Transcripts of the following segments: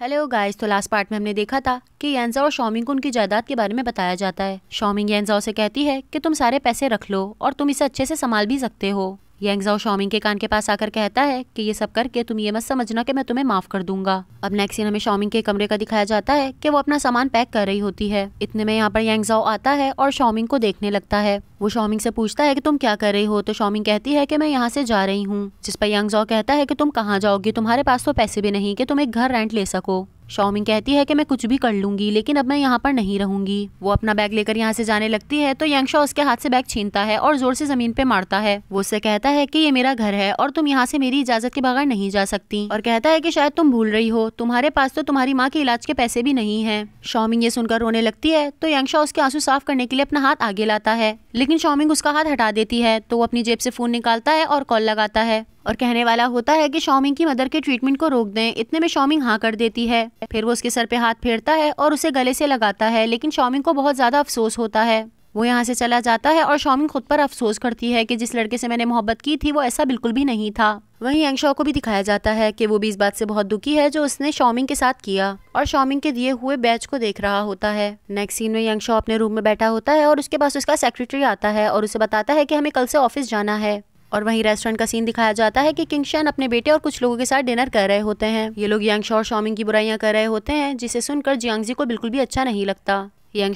hello guys तो last part में हमने देखा था कि यंजा और शॉमिंग को उनकी जायदाद के बारे में बताया जाता है शॉमिंग यंजाओ से कहती है कि तुम सारे पैसे रख लो और तुम इसे अच्छे से संभाल भी सकते हो यंगजाओ शॉमिंग के कान के पास आकर कहता है कि ये सब करके तुम ये मत समझना कि मैं तुम्हें माफ कर दूंगा अब नेक्स्ट सीन हमें शॉमिंग के कमरे का दिखाया जाता है कि वो अपना सामान पैक कर रही होती है इतने में यहाँ पर यंगजाओ आता है और शॉमिंग को देखने लगता है वो शॉमिंग से पूछता है कि तुम क्या कर रही हो तो शॉमिंग कहती है कि मैं यहाँ से जा रही हूँ जिस पर यंगजाओ कहता है कि तुम कहाँ जाओगी तुम्हारे पास तो पैसे भी नहीं कि तुम एक घर रेंट ले सको शॉमिंग कहती है कि मैं कुछ भी कर लूंगी लेकिन अब मैं यहाँ पर नहीं रहूँगी वो अपना बैग लेकर यहाँ से जाने लगती है तो यंगशा उसके हाथ से बैग छीनता है और जोर से ज़मीन पे मारता है वो उससे कहता है कि ये मेरा घर है और तुम यहाँ से मेरी इजाज़त के बगैर नहीं जा सकती और कहता है की शायद तुम भूल रही हो तुम्हारे पास तो तुम्हारी माँ के इलाज के पैसे भी नहीं है शॉमिंग ये सुनकर रोने लगती है तो यंगशा उसके आंसू साफ करने के लिए अपना हाथ आगे लाता है लेकिन शॉमिंग उसका हाथ हटा देती है तो वो अपनी जेब से फ़ोन निकालता है और कॉल लगाता है और कहने वाला होता है कि शॉमिंग की मदर के ट्रीटमेंट को रोक दें इतने में शॉमिंग हाँ कर देती है फिर वो उसके सर पे हाथ फेरता है और उसे गले से लगाता है लेकिन शॉमिंग को बहुत ज़्यादा अफसोस होता है वो यहाँ से चला जाता है और शॉमिंग खुद पर अफसोस करती है कि जिस लड़के से मैंने मोहब्बत की थी वो ऐसा बिल्कुल भी नहीं था वहीं यंगशॉ को भी दिखाया जाता है कि वो भी इस बात से बहुत दुखी है जो उसने शॉमिंग के साथ किया और शॉमिंग के दिए हुए बैच को देख रहा होता है नेक्स्ट सीन में यंगशॉ अपने रूम में बैठा होता है और उसके पास उसका सेक्रेटरी आता है और उसे बताता है कि हमें कल से ऑफिस जाना है और वहीं रेस्टोरेंट का सीन दिखाया जाता है कि शैन अपने बेटे और कुछ लोगों के साथ डिनर कर रहे होते हैं ये लोग शो और शॉमिंग की बुराइयां कर रहे होते हैं जिसे सुनकर जियांगजी को बिल्कुल भी अच्छा नहीं लगता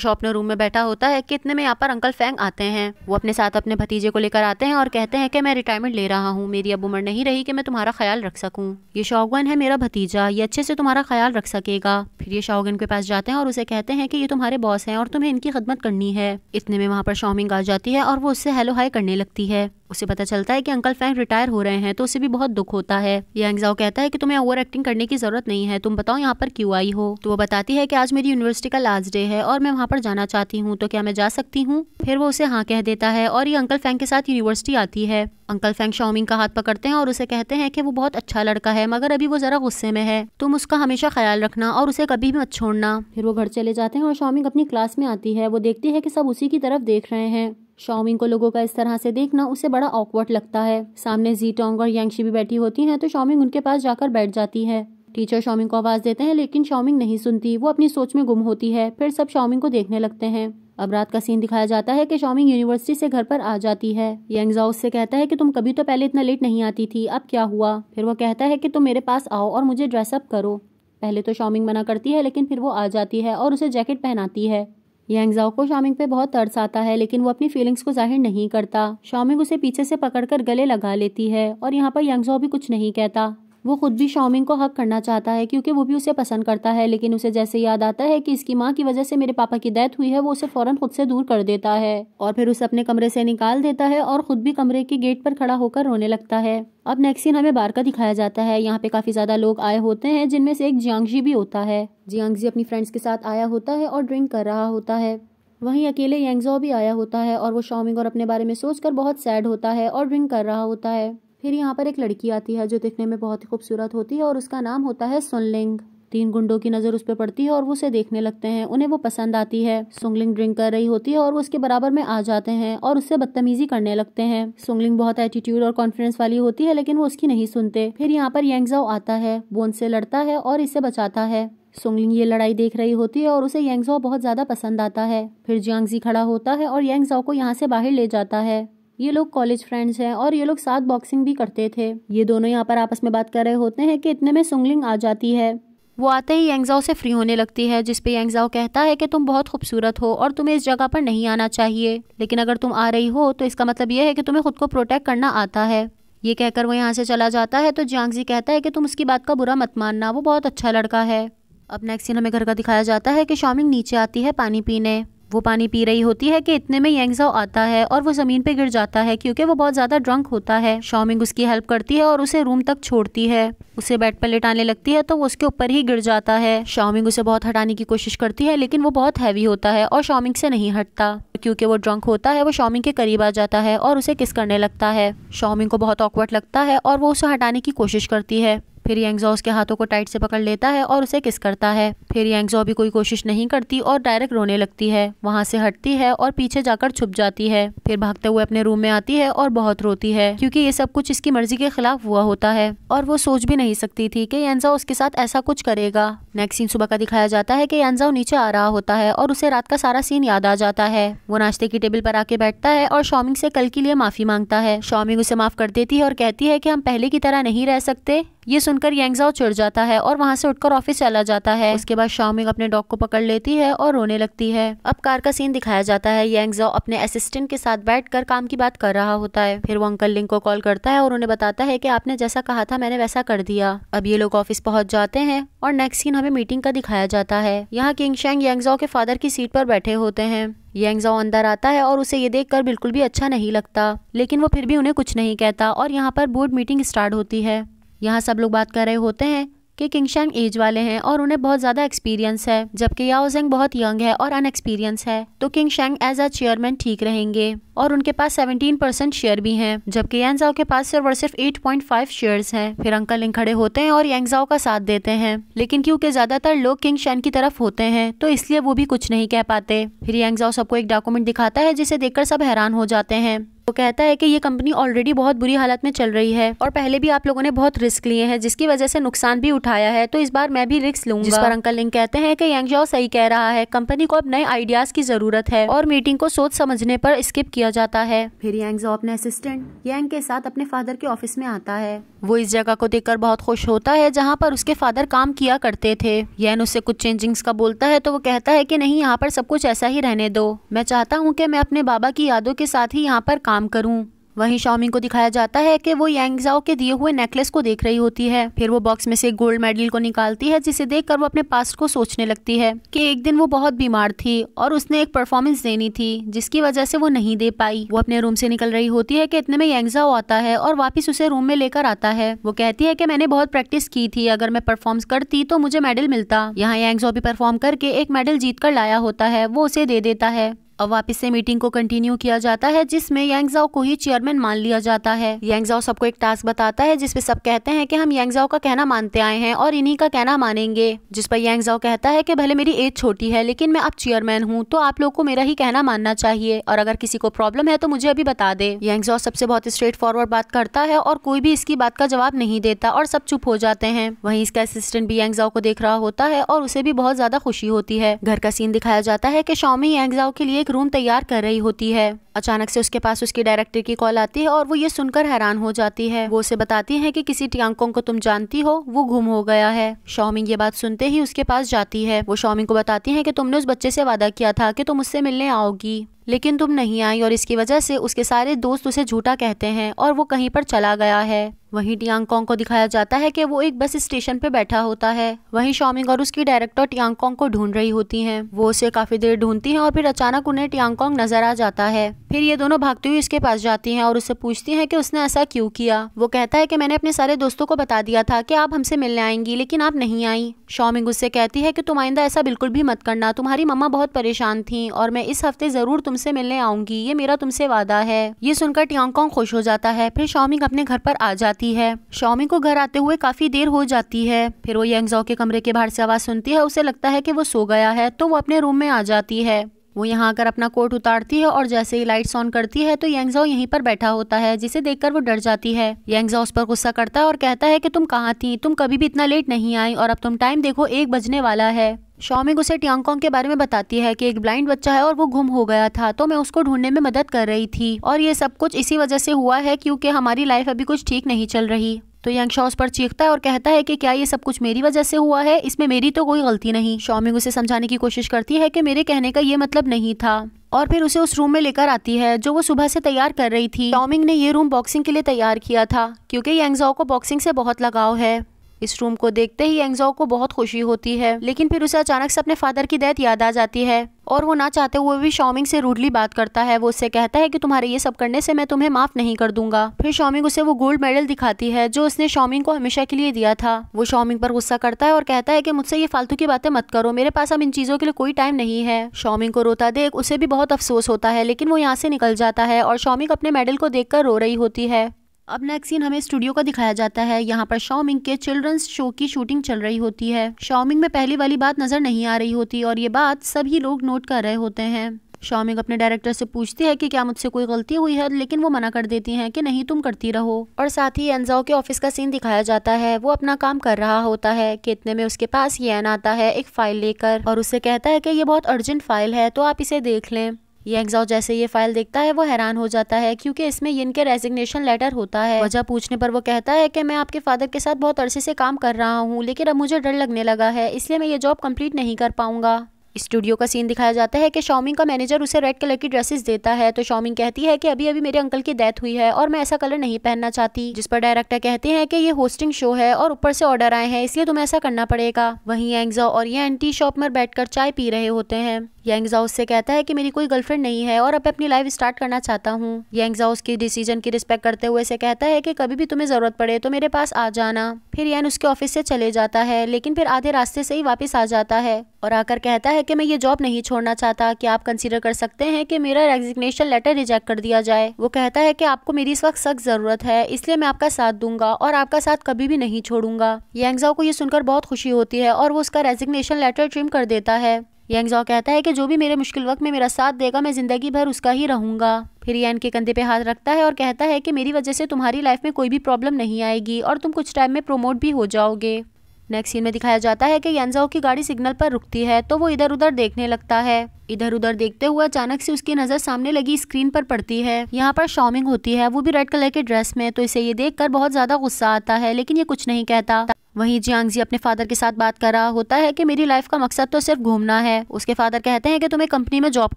शो अपने रूम में बैठा होता है कितने इतने में यहाँ पर अंकल फैंग आते हैं वो अपने साथ अपने भतीजे को लेकर आते हैं और कहते हैं कि मैं रिटायरमेंट ले रहा हूँ मेरी अब उम्र नहीं रही कि मैं तुम्हारा ख्याल रख सकूँ ये शौगन है मेरा भतीजा ये अच्छे से तुम्हारा ख्याल रख सकेगा फिर ये शौगन के पास जाते हैं और उसे कहते हैं कि ये तुम्हारे बॉस है और तुम्हें इनकी खदमत करनी है इतने में वहाँ पर शॉमिंग आ जाती है और वो उससे हेलो हाई करने लगती है उसे पता चलता है कि अंकल फैंक रिटायर हो रहे हैं तो उसे भी बहुत दुख होता है यांगजाओ कहता है कि तुम्हें ओवर एक्टिंग करने की जरूरत नहीं है तुम बताओ यहाँ पर क्यों आई हो तो वो बताती है कि आज मेरी यूनिवर्सिटी का लास्ट डे है और मैं वहाँ पर जाना चाहती हूँ तो क्या मैं जा सकती हूँ फिर वो उसे हाँ कह देता है और ये अंकल फैंक के साथ यूनिवर्सिटी आती है अंकल फैंक शाओमिंग का हाथ पकड़ते हैं और उसे कहते हैं कि वो बहुत अच्छा लड़का है मगर अभी वो जरा गुस्से में है तुम उसका हमेशा ख्याल रखना और उसे कभी भी मत छोड़ना फिर वो घर चले जाते हैं और शाओमिंग अपनी क्लास में आती है वो देखती है कि सब उसी की तरफ देख रहे हैं शाओमिंग को लोगों का इस तरह से देखना उसे बड़ा ऑकवर्ड लगता है सामने जी टोंग और यंगशी भी बैठी होती हैं तो शाओमिंग उनके पास जाकर बैठ जाती है टीचर शाओमिंग को आवाज़ देते हैं लेकिन शाओमिंग नहीं सुनती वो अपनी सोच में गुम होती है फिर सब शाओमिंग को देखने लगते हैं अब रात का सीन दिखाया जाता है कि शाओमिंग यूनिवर्सिटी से घर पर आ जाती है यंगजा उससे कहता है कि तुम कभी तो पहले इतना लेट नहीं आती थी अब क्या हुआ फिर वो कहता है कि तुम मेरे पास आओ और मुझे ड्रेसअप करो पहले तो शाओमिंग मना करती है लेकिन फिर वो आ जाती है और उसे जैकेट पहनाती है जाओ को शामिंग पे बहुत तरस आता है लेकिन वो अपनी फीलिंग्स को जाहिर नहीं करता शामिंग उसे पीछे से पकड़कर गले लगा लेती है और यहाँ पर जाओ भी कुछ नहीं कहता वो खुद भी शॉमिंग को हक करना चाहता है क्योंकि वो भी उसे पसंद करता है लेकिन उसे जैसे याद आता है कि इसकी माँ की वजह से मेरे पापा की डेथ हुई है वो उसे फौरन खुद से दूर कर देता है और फिर उसे अपने कमरे से निकाल देता है और खुद भी कमरे के गेट पर खड़ा होकर रोने लगता है अब नेक्सिन हमें बार का दिखाया जाता है यहाँ पे काफी ज्यादा लोग आए होते हैं जिनमें से एक जियांगजी भी होता है जियांगजी अपनी फ्रेंड्स के साथ आया होता है और ड्रिंक कर रहा होता है वहीं अकेले यंगजो भी आया होता है और वो शॉमिंग और अपने बारे में सोचकर बहुत सैड होता है और ड्रिंक कर रहा होता है फिर यहाँ पर एक लड़की आती है जो दिखने में बहुत ही खूबसूरत होती है और उसका नाम होता है सुनलिंग तीन गुंडों की नज़र उस पर पड़ती है और वो उसे देखने लगते हैं उन्हें वो पसंद आती है सुंगलिंग ड्रिंक कर रही होती है और वो उसके बराबर में आ जाते हैं और उससे बदतमीजी करने लगते हैं सुंगलिंग बहुत एटीट्यूड और कॉन्फिडेंस वाली होती है लेकिन वो उसकी नहीं सुनते फिर यहाँ पर यंगजाओ आता है बोन से लड़ता है और इसे बचाता है सुंगलिंग ये लड़ाई देख रही होती है और उसे यंगजाओ बहुत ज्यादा पसंद आता है फिर जियांगजी खड़ा होता है और यंगजाओ को यहाँ से बाहर ले जाता है ये लोग कॉलेज फ्रेंड्स हैं और ये लोग साथ बॉक्सिंग भी करते थे ये दोनों यहाँ पर आपस में बात कर रहे होते हैं कि इतने में सुंगलिंग आ जाती है वो आते ही यंगजाओ से फ्री होने लगती है जिसपे यंगजाओ कहता है कि तुम बहुत खूबसूरत हो और तुम्हें इस जगह पर नहीं आना चाहिए लेकिन अगर तुम आ रही हो तो इसका मतलब यह है कि तुम्हें खुद को प्रोटेक्ट करना आता है ये कहकर वो यहाँ से चला जाता है तो जियांगजी कहता है कि तुम उसकी बात का बुरा मत मानना वो बहुत अच्छा लड़का है अब नेक्स्ट सीन हमें घर का दिखाया जाता है कि शामिंग नीचे आती है पानी पीने वो पानी पी रही होती है कि इतने में यंगजाओ आता है और वो ज़मीन पे गिर जाता है क्योंकि वो बहुत ज़्यादा ड्रंक होता है शॉमिंग उसकी हेल्प करती है और उसे रूम तक छोड़ती है उसे बेड पर लेटाने लगती है तो वो उसके ऊपर ही गिर जाता है शॉमिंग उसे बहुत हटाने की कोशिश करती है लेकिन वो बहुत हैवी होता है और शॉमिंग से नहीं हटता क्योंकि वो ड्रंक होता है वो शॉमिंग के करीब आ जाता है और उसे किस करने लगता है शॉमिंग को बहुत ऑकवर्ड लगता है और वो उसे हटाने की कोशिश करती है फिर यंगजो उसके हाथों को टाइट से पकड़ लेता है और उसे किस करता है फिर यंगजो भी कोई कोशिश नहीं करती और डायरेक्ट रोने लगती है वहाँ से हटती है और पीछे जाकर छुप जाती है फिर भागते हुए अपने रूम में आती है और बहुत रोती है क्योंकि ये सब कुछ इसकी मर्जी के खिलाफ हुआ होता है और वो सोच भी नहीं सकती थी कि यंजा उसके साथ ऐसा कुछ करेगा नेक्स्ट सीन सुबह का दिखाया जाता है कि यंजा नीचे आ रहा होता है और उसे रात का सारा सीन याद आ जाता है वो नाश्ते की टेबल पर आके बैठता है और शॉमिंग से कल के लिए माफी मांगता है शॉमिंग उसे माफ कर देती है और कहती है की हम पहले की तरह नहीं रह सकते ये सुनकर यंगजाओ चिड़ जाता है और वहाँ से उठकर ऑफिस चला जाता है उसके बाद शाओमिंग अपने डॉग को पकड़ लेती है और रोने लगती है अब कार का सीन दिखाया जाता है यंगजाओ अपने असिस्टेंट के साथ कर काम की बात कर रहा होता है फिर वो अंकल लिंग को कॉल करता है और उन्हें बताता है की आपने जैसा कहा था मैंने वैसा कर दिया अब ये लोग ऑफिस पहुंच जाते हैं और नेक्स्ट सीन हमें मीटिंग का दिखाया जाता है यहाँ किंग शेंग यंगजाओ के फादर की सीट पर बैठे होते हैं यंगजाओ अंदर आता है और उसे ये देखकर बिल्कुल भी अच्छा नहीं लगता लेकिन वो फिर भी उन्हें कुछ नहीं कहता और यहाँ पर बोर्ड मीटिंग स्टार्ट होती है यहाँ सब लोग बात कर रहे होते हैं कि किंगशैंग एज वाले हैं और उन्हें बहुत ज़्यादा एक्सपीरियंस है जबकि याओजेंग बहुत यंग है और अनएक्सपीरियंस है तो किंगशैंग एज अ चेयरमैन ठीक रहेंगे और उनके पास 17 परसेंट शेयर भी हैं जबकि यंगजाओ के पास सिर्फ और सिर्फ 8.5 शेयर्स हैं फिर अंकल इन खड़े होते हैं और यंगजाओ का साथ देते हैं लेकिन क्योंकि ज़्यादातर लोग किंग शैन की तरफ होते हैं तो इसलिए वो भी कुछ नहीं कह पाते फिर यंगजाओ सबको एक डॉक्यूमेंट दिखाता है जिसे देखकर सब हैरान हो जाते हैं वो कहता है कि ये कंपनी ऑलरेडी बहुत बुरी हालत में चल रही है और पहले भी आप लोगों ने बहुत रिस्क लिए हैं जिसकी वजह से नुकसान भी उठाया है तो इस बार मैं भी रिस्क लूंगा जिस पर अंकल लिंग कहते हैं कि यंग सही कह रहा है कंपनी को अब नए आइडियाज की जरूरत है और मीटिंग को सोच समझने पर स्किप किया जाता है फिर यंग अपने असिस्टेंट यंग के साथ अपने फादर के ऑफिस में आता है वो इस जगह को देखकर बहुत खुश होता है जहाँ पर उसके फादर काम किया करते थे यंग उससे कुछ चेंजिंग्स का बोलता है तो वो कहता है की नहीं यहाँ पर सब कुछ ऐसा ही रहने दो मैं चाहता हूँ की मैं अपने बाबा की यादों के साथ ही यहाँ पर काम काम करूं वहीं शामी को दिखाया जाता है कि वो यांगजाओ के दिए हुए नेकलेस को देख रही होती है फिर वो बॉक्स में से गोल्ड मेडल को निकालती है जिसे देखकर वो अपने पास्ट को सोचने लगती है कि एक दिन वो बहुत बीमार थी और उसने एक परफॉर्मेंस देनी थी जिसकी वजह से वो नहीं दे पाई वो अपने रूम से निकल रही होती है कि इतने में यांगजाओ आता है और वापिस उसे रूम में लेकर आता है वो कहती है की मैंने बहुत प्रैक्टिस की थी अगर मैं परफॉर्म करती तो मुझे मेडल मिलता यहाँ यांगजाओ भी परफॉर्म करके एक मेडल जीत कर लाया होता है वो उसे दे देता है अब वापिस से मीटिंग को कंटिन्यू किया जाता है जिसमें यांगजाओ को ही चेयरमैन मान लिया जाता है यांगजाओ सबको एक टास्क बताता है जिसपे सब कहते हैं कि हम यांगजाओ का कहना मानते आए हैं और इन्हीं का कहना मानेंगे जिस पर यांगजाओ कहता है कि भले मेरी एज छोटी है लेकिन मैं अब चेयरमैन हूँ तो आप लोग को मेरा ही कहना मानना चाहिए और अगर किसी को प्रॉब्लम है तो मुझे अभी बता दे यांगजाओ सबसे बहुत स्ट्रेट फॉरवर्ड बात करता है और कोई भी इसकी बात का जवाब नहीं देता और सब चुप हो जाते हैं वहीं इसका असिस्टेंट भी यांगजाओ को देख रहा होता है और उसे भी बहुत ज्यादा खुशी होती है घर का सीन दिखाया जाता है की शॉमी यांगजाओ के लिए एक रूम तैयार कर रही होती है अचानक से उसके पास उसकी डायरेक्टर की कॉल आती है और वो ये सुनकर हैरान हो जाती है वो उसे बताती है कि किसी टियांकोंग को तुम जानती हो वो गुम हो गया है शॉमिंग ये बात सुनते ही उसके पास जाती है वो शॉमिंग को बताती है कि तुमने उस बच्चे से वादा किया था कि तुम उससे मिलने आओगी लेकिन तुम नहीं आई और इसकी वजह से उसके सारे दोस्त उसे झूठा कहते हैं और वो कहीं पर चला गया है वहीं टियांगकोंग को दिखाया जाता है कि वो एक बस स्टेशन पे बैठा होता है वहीं शॉमिंग और उसकी डायरेक्टर टियांगकोंग को ढूंढ रही होती हैं वो उसे काफी देर ढूंढती हैं और फिर अचानक उन्हें टियांगकोंग नजर आ जाता है फिर ये दोनों भागती हुई इसके पास जाती हैं और उससे पूछती हैं कि उसने ऐसा क्यों किया वो कहता है कि मैंने अपने सारे दोस्तों को बता दिया था कि आप हमसे मिलने आएंगी लेकिन आप नहीं आई शॉमिंग उससे कहती है कि तुम आइंदा ऐसा बिल्कुल भी मत करना तुम्हारी मम्मा बहुत परेशान थी और मैं इस हफ्ते जरूर तुमसे मिलने आऊंगी ये मेरा तुमसे वादा है ये सुनकर टियांगकोंग खुश हो जाता है फिर शॉमिंग अपने घर पर आ जाता जाती है शौमी को घर आते हुए काफ़ी देर हो जाती है फिर वो यंगजाओ के कमरे के बाहर से आवाज़ सुनती है उसे लगता है कि वो सो गया है तो वो अपने रूम में आ जाती है वो यहाँ आकर अपना कोट उतारती है और जैसे ही लाइट्स ऑन करती है तो यंगजाओ यहीं पर बैठा होता है जिसे देखकर वो डर जाती है यंगजाओ उस पर गुस्सा करता है और कहता है कि तुम कहाँ थी तुम कभी भी इतना लेट नहीं आई और अब तुम टाइम देखो एक बजने वाला है शॉमिंग उसे टियांगकॉन्ग के बारे में बताती है कि एक ब्लाइंड बच्चा है और वो गुम हो गया था तो मैं उसको ढूंढने में मदद कर रही थी और ये सब कुछ इसी वजह से हुआ है क्योंकि हमारी लाइफ अभी कुछ ठीक नहीं चल रही तो शॉ उस पर चीखता है और कहता है कि क्या ये सब कुछ मेरी वजह से हुआ है इसमें मेरी तो कोई गलती नहीं शॉमिंग उसे समझाने की कोशिश करती है कि मेरे कहने का ये मतलब नहीं था और फिर उसे उस रूम में लेकर आती है जो वो सुबह से तैयार कर रही थी टॉमिंग ने ये रूम बॉक्सिंग के लिए तैयार किया था क्योंकि यांगजाओ को बॉक्सिंग से बहुत लगाव है इस रूम को देखते ही एंगजो को बहुत खुशी होती है लेकिन फिर उसे अचानक से अपने फादर की डेथ याद आ जाती है और वो ना चाहते हुए भी शॉमिंग से रूडली बात करता है वो उससे कहता है कि तुम्हारे ये सब करने से मैं तुम्हें माफ नहीं कर दूंगा फिर शॉमिंग उसे वो गोल्ड मेडल दिखाती है जो उसने शॉमिंग को हमेशा के लिए दिया था वो शॉमिंग पर गुस्सा करता है और कहता है कि मुझसे ये फालतू की बातें मत करो मेरे पास अब इन चीजों के लिए कोई टाइम नहीं है शॉमिंग को रोता देख उसे भी बहुत अफसोस होता है लेकिन वो यहाँ से निकल जाता है और शॉमिंग अपने मेडल को देख रो रही होती है अब नेक्स्ट सीन हमें स्टूडियो का दिखाया जाता है यहाँ पर शॉमिंग के चिल्ड्रंस शो की शूटिंग चल रही होती है शॉमिंग में पहली वाली बात नजर नहीं आ रही होती और ये बात सभी लोग नोट कर रहे होते हैं शॉमिंग अपने डायरेक्टर से पूछती है कि क्या मुझसे कोई गलती हुई है लेकिन वो मना कर देती हैं कि नहीं तुम करती रहो और साथ ही एनजाओ के ऑफिस का सीन दिखाया जाता है वो अपना काम कर रहा होता है कि इतने में उसके पास ये एन आता है एक फाइल लेकर और उससे कहता है कि ये बहुत अर्जेंट फाइल है तो आप इसे देख लें ये जैसे ये फाइल देखता है वो हैरान हो जाता है क्योंकि इसमें यिन के रेजिग्नेशन लेटर होता है वजह पूछने पर वो कहता है कि मैं आपके फादर के साथ बहुत अरसे से काम कर रहा हूँ लेकिन अब मुझे डर लगने लगा है इसलिए मैं ये जॉब कंप्लीट नहीं कर पाऊंगा स्टूडियो का सीन दिखाया जाता है कि शॉमिंग का मैनेजर उसे रेड कलर की ड्रेसेस देता है तो शॉमिंग कहती है कि अभी अभी मेरे अंकल की डेथ हुई है और मैं ऐसा कलर नहीं पहनना चाहती जिस पर डायरेक्टर कहते हैं कि ये होस्टिंग शो है और ऊपर से ऑर्डर आए हैं इसलिए तुम्हें ऐसा करना पड़ेगा वहीं एंगजा और ये एंटी शॉप में बैठकर चाय पी रहे होते हैं यंगजाओ उससे कहता है कि मेरी कोई गर्लफ्रेंड नहीं है और अब अपनी लाइफ स्टार्ट करना चाहता हूँ यंगजाओ उसकी डिसीजन की रिस्पेक्ट करते हुए से कहता है कि कभी भी तुम्हें ज़रूरत पड़े तो मेरे पास आ जाना फिर यन उसके ऑफिस से चले जाता है लेकिन फिर आधे रास्ते से ही वापस आ जाता है और आकर कहता है कि मैं ये जॉब नहीं छोड़ना चाहता कि आप कंसिडर कर सकते हैं कि मेरा रेजिग्नेशन लेटर रिजेक्ट कर दिया जाए वो कहता है कि आपको मेरी इस वक्त सख्त ज़रूरत है इसलिए मैं आपका साथ दूंगा और आपका साथ कभी भी नहीं छोड़ूंगा यंगजाओ को ये सुनकर बहुत खुशी होती है और वो उसका रेजिग्नेशन लेटर ट्रिम कर देता है यंगजॉ कहता है कि जो भी मेरे मुश्किल वक्त में मेरा साथ देगा मैं ज़िंदगी भर उसका ही रहूँगा फिर यैन के कंधे पे हाथ रखता है और कहता है कि मेरी वजह से तुम्हारी लाइफ में कोई भी प्रॉब्लम नहीं आएगी और तुम कुछ टाइम में प्रोमोट भी हो जाओगे नेक्स्ट सीन में दिखाया जाता है कि यंजाओ की गाड़ी सिग्नल पर रुकती है तो वो इधर उधर देखने लगता है इधर उधर देखते हुए अचानक से उसकी नजर सामने लगी स्क्रीन पर पड़ती है यहाँ पर शॉमिंग होती है वो भी रेड कलर के ड्रेस में तो इसे ये देखकर बहुत ज्यादा गुस्सा आता है लेकिन ये कुछ नहीं कहता वहीं जियांगजी अपने फादर के साथ बात कर रहा होता है कि मेरी लाइफ का मकसद तो सिर्फ घूमना है उसके फादर कहते हैं कि तुम्हें कंपनी में जॉब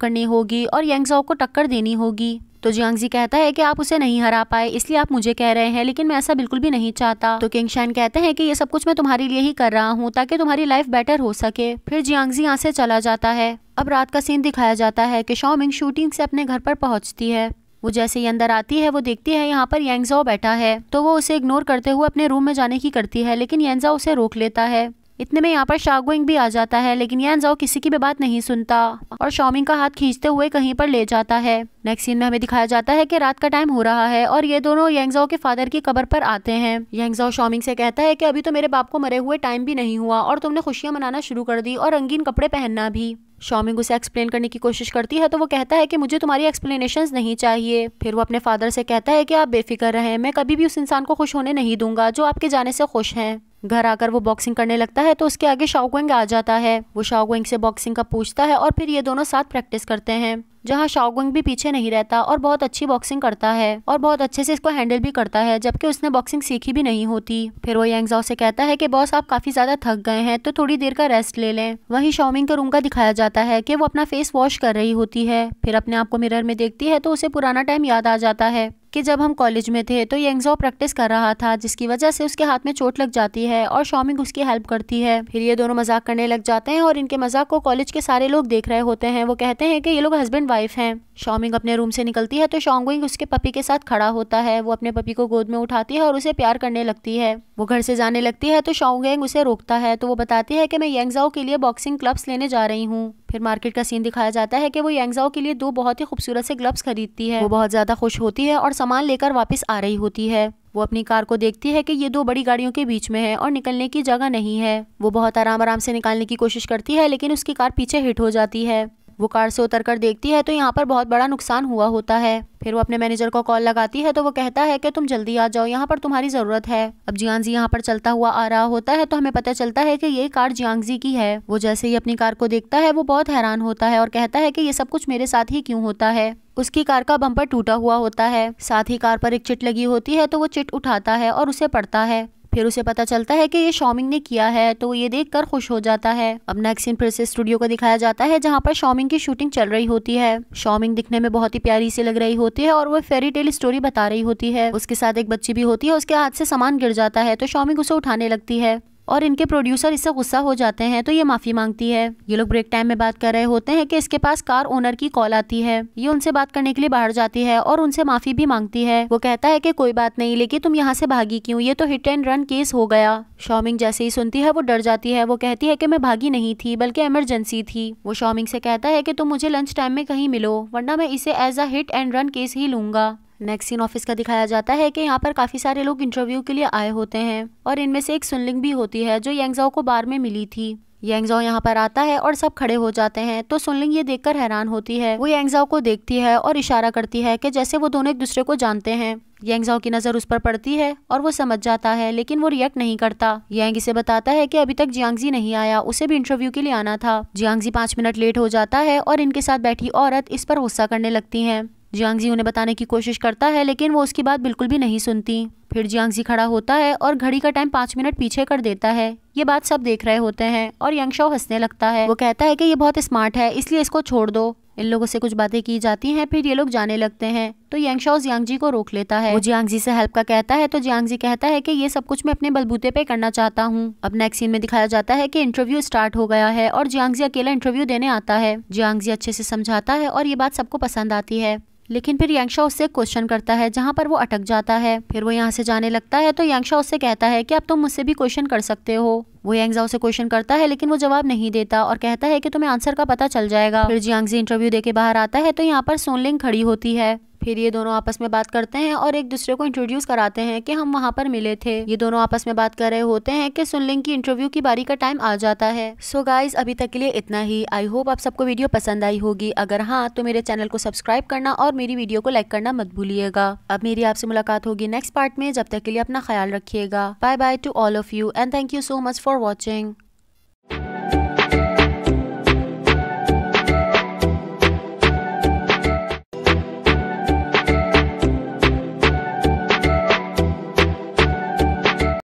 करनी होगी और यंगजाओ को टक्कर देनी होगी तो जियांगजी कहता है कि आप उसे नहीं हरा पाए इसलिए आप मुझे कह रहे हैं लेकिन मैं ऐसा बिल्कुल भी नहीं चाहता तो किंग शैन कहते हैं कि ये सब कुछ मैं तुम्हारे लिए ही कर रहा हूँ ताकि तुम्हारी लाइफ बेटर हो सके फिर जियांगजी यहाँ से चला जाता है अब रात का सीन दिखाया जाता है कि शॉमिंग शूटिंग से अपने घर पर पहुंचती है वो जैसे ही अंदर आती है वो देखती है यहाँ पर यांगजाओ बैठा है तो वो उसे इग्नोर करते हुए अपने रूम में जाने की करती है लेकिन यांगजाओ उसे रोक लेता है इतने में यहाँ पर शागुइंग भी आ जाता है लेकिन यान जाओ किसी की भी बात नहीं सुनता और शॉमिंग का हाथ खींचते हुए कहीं पर ले जाता है नेक्स्ट सीन में हमें दिखाया जाता है कि रात का टाइम हो रहा है और ये दोनों यंगजाओ के फादर की कबर पर आते हैं यंगजाओ शॉमिंग से कहता है कि अभी तो मेरे बाप को मरे हुए टाइम भी नहीं हुआ और तुमने खुशियां मनाना शुरू कर दी और रंगीन कपड़े पहनना भी शॉमिंग उसे एक्सप्लेन करने की कोशिश करती है तो वो कहता है कि मुझे तुम्हारी एक्सप्लेनेशन नहीं चाहिए फिर वो अपने फादर से कहता है कि आप बेफिक्र रहें मैं कभी भी उस इंसान को खुश होने नहीं दूंगा जो आपके जाने से खुश हैं घर आकर वो बॉक्सिंग करने लगता है तो उसके आगे शाओगोंग आ जाता है वो शाओगोंग से बॉक्सिंग का पूछता है और फिर ये दोनों साथ प्रैक्टिस करते हैं जहाँ शाओगुंग भी पीछे नहीं रहता और बहुत अच्छी बॉक्सिंग करता है और बहुत अच्छे से इसको हैंडल भी करता है जबकि उसने बॉक्सिंग सीखी भी नहीं होती फिर वो यांगजाओ से कहता है की बॉस आप काफी ज्यादा थक गए हैं तो थोड़ी देर का रेस्ट ले लें वही शाओमिंग का रूम का दिखाया जाता है की वो अपना फेस वॉश कर रही होती है फिर अपने आप को मिरर में देखती है तो उसे पुराना टाइम याद आ जाता है कि जब हम कॉलेज में थे तो यंगजो प्रैक्टिस कर रहा था जिसकी वजह से उसके हाथ में चोट लग जाती है और शॉमिंग उसकी हेल्प करती है फिर ये दोनों मजाक करने लग जाते हैं और इनके मजाक को कॉलेज के सारे लोग देख रहे होते हैं वो कहते हैं कि ये लोग हस्बैंड वाइफ हैं शॉमिंग अपने रूम से निकलती है तो शॉन्गविंग उसके पपी के साथ खड़ा होता है वो अपने पपी को गोद में उठाती है और उसे प्यार करने लगती है वो घर से जाने लगती है तो शॉन्गेंग उसे रोकता है तो वो बताती है कि मैं यंगजाओ के लिए बॉक्सिंग ग्लब्स लेने जा रही हूँ फिर मार्केट का सीन दिखाया जाता है कि वो यंगजाओ के लिए दो बहुत ही खूबसूरत से ग्लब्स खरीदती है वो बहुत ज़्यादा खुश होती है और सामान लेकर वापस आ रही होती है वो अपनी कार को देखती है कि ये दो बड़ी गाड़ियों के बीच में है और निकलने की जगह नहीं है वो बहुत आराम आराम से निकालने की कोशिश करती है लेकिन उसकी कार पीछे हिट हो जाती है वो कार से उतर कर देखती है तो यहाँ पर बहुत बड़ा नुकसान हुआ होता है फिर वो अपने मैनेजर को कॉल लगाती है तो वो कहता है कि तुम जल्दी आ जाओ यहाँ पर तुम्हारी ज़रूरत है अब जियांगजी यहाँ पर चलता हुआ आ रहा होता है तो हमें पता चलता है कि ये कार जियांगजी की है वो जैसे ही अपनी कार को देखता है वो बहुत हैरान होता है और कहता है कि ये सब कुछ मेरे साथ ही क्यों होता है उसकी कार का बम्पर टूटा हुआ होता है साथ ही कार पर एक चिट लगी होती है तो वो चिट उठाता है और उसे पड़ता है फिर उसे पता चलता है कि ये शॉमिंग ने किया है तो ये देख कर खुश हो जाता है अब नेक्स्ट सीन फिर से स्टूडियो को दिखाया जाता है जहाँ पर शॉमिंग की शूटिंग चल रही होती है शॉमिंग दिखने में बहुत ही प्यारी सी लग रही होती है और वो फेरी टेल स्टोरी बता रही होती है उसके साथ एक बच्ची भी होती है उसके हाथ से सामान गिर जाता है तो शॉमिंग उसे उठाने लगती है और इनके प्रोड्यूसर इससे गुस्सा हो जाते हैं तो ये माफ़ी मांगती है ये लोग ब्रेक टाइम में बात कर रहे होते हैं कि इसके पास कार ओनर की कॉल आती है ये उनसे बात करने के लिए बाहर जाती है और उनसे माफ़ी भी मांगती है वो कहता है कि कोई बात नहीं लेकिन तुम यहाँ से भागी क्यों ये तो हिट एंड रन केस हो गया शॉमिंग जैसे ही सुनती है वो डर जाती है वो कहती है कि मैं भागी नहीं थी बल्कि एमरजेंसी थी वो शॉमिंग से कहता है कि तुम मुझे लंच टाइम में कहीं मिलो वरना मैं इसे as a hit and run case ही लूंगा नेक्स्ट सीन ऑफिस का दिखाया जाता है कि यहाँ पर काफ़ी सारे लोग इंटरव्यू के लिए आए होते हैं और इनमें से एक सुनलिंग भी होती है जो यंगजाओ को बार में मिली थी यंगजाओ यहाँ पर आता है और सब खड़े हो जाते हैं तो सुनलिंग ये देखकर हैरान होती है वो यंगजाओ को देखती है और इशारा करती है कि जैसे वो दोनों एक दूसरे को जानते हैं यंगजाओ की नज़र उस पर पड़ती है और वो समझ जाता है लेकिन वो रिएक्ट नहीं करता यंग इसे बताता है कि अभी तक जियांगजी नहीं आया उसे भी इंटरव्यू के लिए आना था जियांगजी पांच मिनट लेट हो जाता है और इनके साथ बैठी औरत इस पर गुस्सा करने लगती है जियांगजी उन्हें बताने की कोशिश करता है लेकिन वो उसकी बात बिल्कुल भी नहीं सुनती फिर जियांगजी खड़ा होता है और घड़ी का टाइम पाँच मिनट पीछे कर देता है ये बात सब देख रहे होते हैं और यंगशाओ हंसने लगता है वो कहता है कि ये बहुत स्मार्ट है इसलिए इसको छोड़ दो इन लोगों से कुछ बातें की जाती हैं फिर ये लोग जाने लगते हैं तो यंगशाओ जियांगजी को रोक लेता है वो जियांगजी से हेल्प का कहता है तो जियांगजी कहता है कि ये सब कुछ मैं अपने बलबूते पे करना चाहता हूँ अब नेक्स्ट सीन में दिखाया जाता है कि इंटरव्यू स्टार्ट हो गया है और जियांगजी अकेला इंटरव्यू देने आता है जियांगजी अच्छे से समझाता है और ये बात सबको पसंद आती है लेकिन फिर यंगशा उससे क्वेश्चन करता है जहाँ पर वो अटक जाता है फिर वो यहाँ से जाने लगता है तो यंगशा उससे कहता है कि अब तुम मुझसे भी क्वेश्चन कर सकते हो वो यंगजा उसे क्वेश्चन करता है लेकिन वो जवाब नहीं देता और कहता है कि तुम्हें आंसर का पता चल जाएगा फिर जियांगजी इंटरव्यू के बाहर आता है तो यहाँ पर सोनलिंग खड़ी होती है फिर ये दोनों आपस में बात करते हैं और एक दूसरे को इंट्रोड्यूस कराते हैं कि हम वहाँ पर मिले थे ये दोनों आपस में बात कर रहे होते हैं कि सुनलिंग की इंटरव्यू की बारी का टाइम आ जाता है सो so गाइज अभी तक के लिए इतना ही आई होप आप सबको वीडियो पसंद आई होगी अगर हाँ तो मेरे चैनल को सब्सक्राइब करना और मेरी वीडियो को लाइक करना मत भूलिएगा अब मेरी आपसे मुलाकात होगी नेक्स्ट पार्ट में जब तक के लिए अपना ख्याल रखिएगा bye bye to all of you and thank you so much for watching